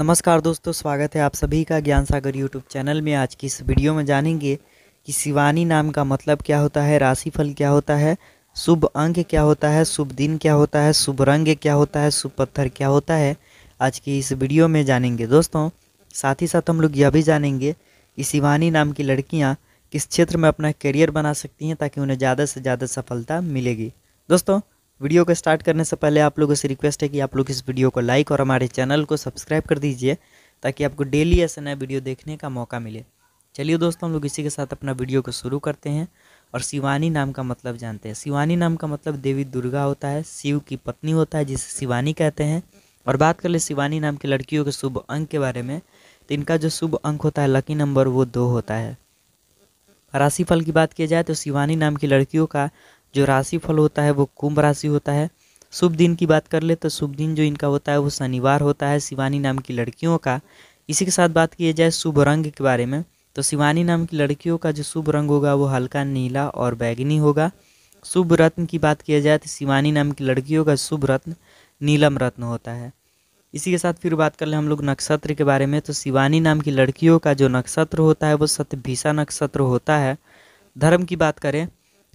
नमस्कार दोस्तों स्वागत है आप सभी का ज्ञान सागर यूट्यूब चैनल में आज की इस वीडियो में जानेंगे कि शिवानी नाम का मतलब क्या होता है राशिफल क्या होता है शुभ अंक क्या होता है शुभ दिन क्या होता है शुभ रंग क्या होता है शुभ पत्थर क्या होता है आज की इस वीडियो में जानेंगे दोस्तों साथ ही साथ हम लोग यह भी जानेंगे कि शिवानी नाम की लड़कियाँ किस क्षेत्र में अपना करियर बना सकती हैं ताकि उन्हें ज़्यादा से ज़्यादा सफलता मिलेगी दोस्तों वीडियो को स्टार्ट करने से पहले आप लोगों से रिक्वेस्ट है कि आप लोग इस वीडियो को लाइक और हमारे चैनल को सब्सक्राइब कर दीजिए ताकि आपको डेली ऐसा नया वीडियो देखने का मौका मिले चलिए दोस्तों हम लोग इसी के साथ अपना वीडियो को शुरू करते हैं और शिवानी नाम का मतलब जानते हैं शिवानी नाम का मतलब देवी दुर्गा होता है शिव की पत्नी होता है जिसे शिवानी कहते हैं और बात कर ले शिवानी नाम की लड़कियों के शुभ अंक के बारे में तो इनका जो शुभ अंक होता है लकी नंबर वो दो होता है राशिफल की बात की जाए तो शिवानी नाम की लड़कियों का जो राशि फल होता है वो कुंभ राशि होता है शुभ दिन की बात कर ले तो शुभ दिन जो इनका होता है वो शनिवार होता है शिवानी नाम की लड़कियों का इसी के साथ बात की जाए शुभ रंग के बारे में तो शिवानी नाम की लड़कियों का जो शुभ रंग होगा वो हल्का नीला और बैगनी होगा शुभ रत्न की बात किया जाए तो शिवानी नाम की लड़कियों का शुभ रत्न नीलम रत्न होता है इसी के साथ फिर बात कर लें हम लोग नक्षत्र के बारे में तो शिवानी नाम की लड़कियों का जो नक्षत्र होता है वो सतभिसा नक्षत्र होता है धर्म की बात करें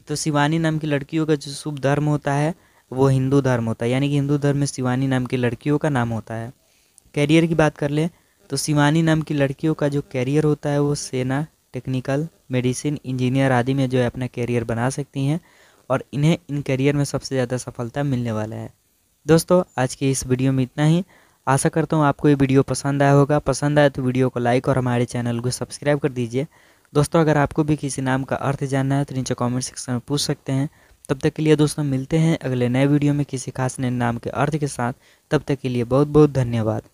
तो शिवानी नाम की लड़कियों का जो शुभ धर्म होता है वो हिंदू धर्म होता है यानी कि हिंदू धर्म में शिवानी नाम की लड़कियों का नाम होता है कैरियर की बात कर लें तो शिवानी नाम की लड़कियों का जो कैरियर होता है वो सेना टेक्निकल मेडिसिन इंजीनियर आदि में जो है अपना कैरियर बना सकती हैं और इन्हें इन कैरियर में सबसे ज़्यादा सफलता मिलने वाला है दोस्तों आज के इस वीडियो में इतना ही आशा करता हूँ आपको ये वीडियो पसंद आया होगा पसंद आया तो वीडियो को लाइक और हमारे चैनल को सब्सक्राइब कर दीजिए दोस्तों अगर आपको भी किसी नाम का अर्थ जानना है तो नीचे कमेंट सेक्शन में पूछ सकते हैं तब तक के लिए दोस्तों मिलते हैं अगले नए वीडियो में किसी खास नए नाम के अर्थ के साथ तब तक के लिए बहुत बहुत धन्यवाद